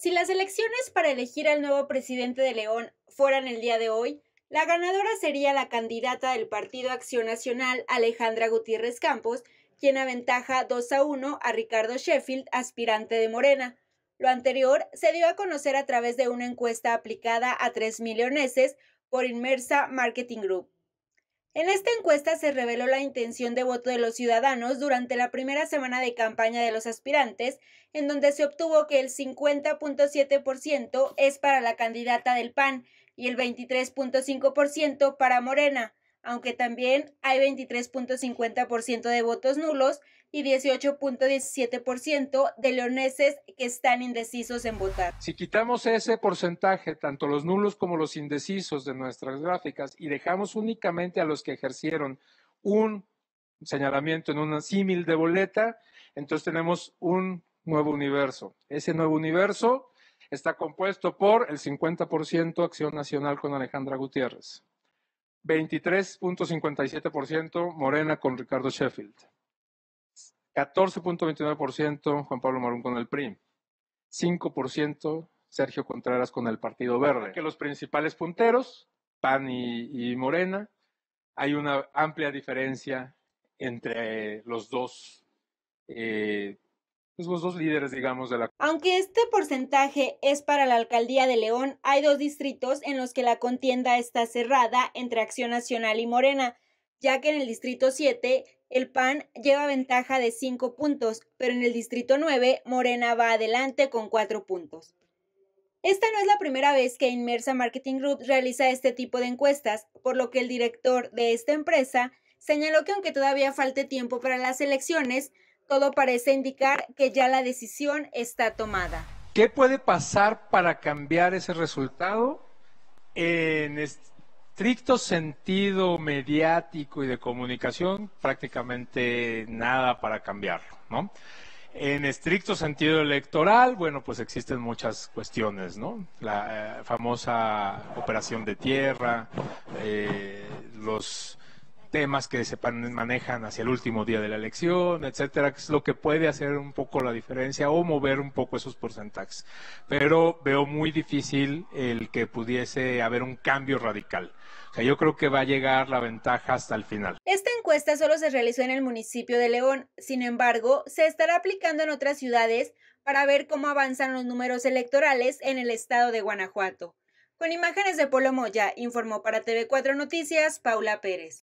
Si las elecciones para elegir al nuevo presidente de León fueran el día de hoy, la ganadora sería la candidata del Partido Acción Nacional, Alejandra Gutiérrez Campos, quien aventaja 2 a 1 a Ricardo Sheffield, aspirante de Morena. Lo anterior se dio a conocer a través de una encuesta aplicada a tres milloneses por Inmersa Marketing Group. En esta encuesta se reveló la intención de voto de los ciudadanos durante la primera semana de campaña de los aspirantes, en donde se obtuvo que el 50.7% es para la candidata del PAN y el 23.5% para Morena aunque también hay 23.50% de votos nulos y 18.17% de leoneses que están indecisos en votar. Si quitamos ese porcentaje, tanto los nulos como los indecisos de nuestras gráficas, y dejamos únicamente a los que ejercieron un señalamiento en una símil de boleta, entonces tenemos un nuevo universo. Ese nuevo universo está compuesto por el 50% Acción Nacional con Alejandra Gutiérrez. 23.57% Morena con Ricardo Sheffield. 14.29% Juan Pablo Marún con el PRI. 5% Sergio Contreras con el Partido Verde. Que los principales punteros, PAN y, Morena, hay una amplia diferencia entre los dos eh, pues, dos líderes, digamos, de la... Aunque este porcentaje es para la alcaldía de León, hay dos distritos en los que la contienda está cerrada entre Acción Nacional y Morena, ya que en el distrito 7 el PAN lleva ventaja de 5 puntos, pero en el distrito 9 Morena va adelante con 4 puntos. Esta no es la primera vez que Inmersa Marketing Group realiza este tipo de encuestas, por lo que el director de esta empresa señaló que aunque todavía falte tiempo para las elecciones, todo parece indicar que ya la decisión está tomada. ¿Qué puede pasar para cambiar ese resultado? En estricto sentido mediático y de comunicación, prácticamente nada para cambiarlo, ¿no? En estricto sentido electoral, bueno, pues existen muchas cuestiones, ¿no? La eh, famosa operación de tierra, eh, los temas que se manejan hacia el último día de la elección, etcétera, que es lo que puede hacer un poco la diferencia o mover un poco esos porcentajes. Pero veo muy difícil el que pudiese haber un cambio radical. O sea, yo creo que va a llegar la ventaja hasta el final. Esta encuesta solo se realizó en el municipio de León, sin embargo, se estará aplicando en otras ciudades para ver cómo avanzan los números electorales en el estado de Guanajuato. Con imágenes de Polo Moya, informó para TV4 Noticias Paula Pérez.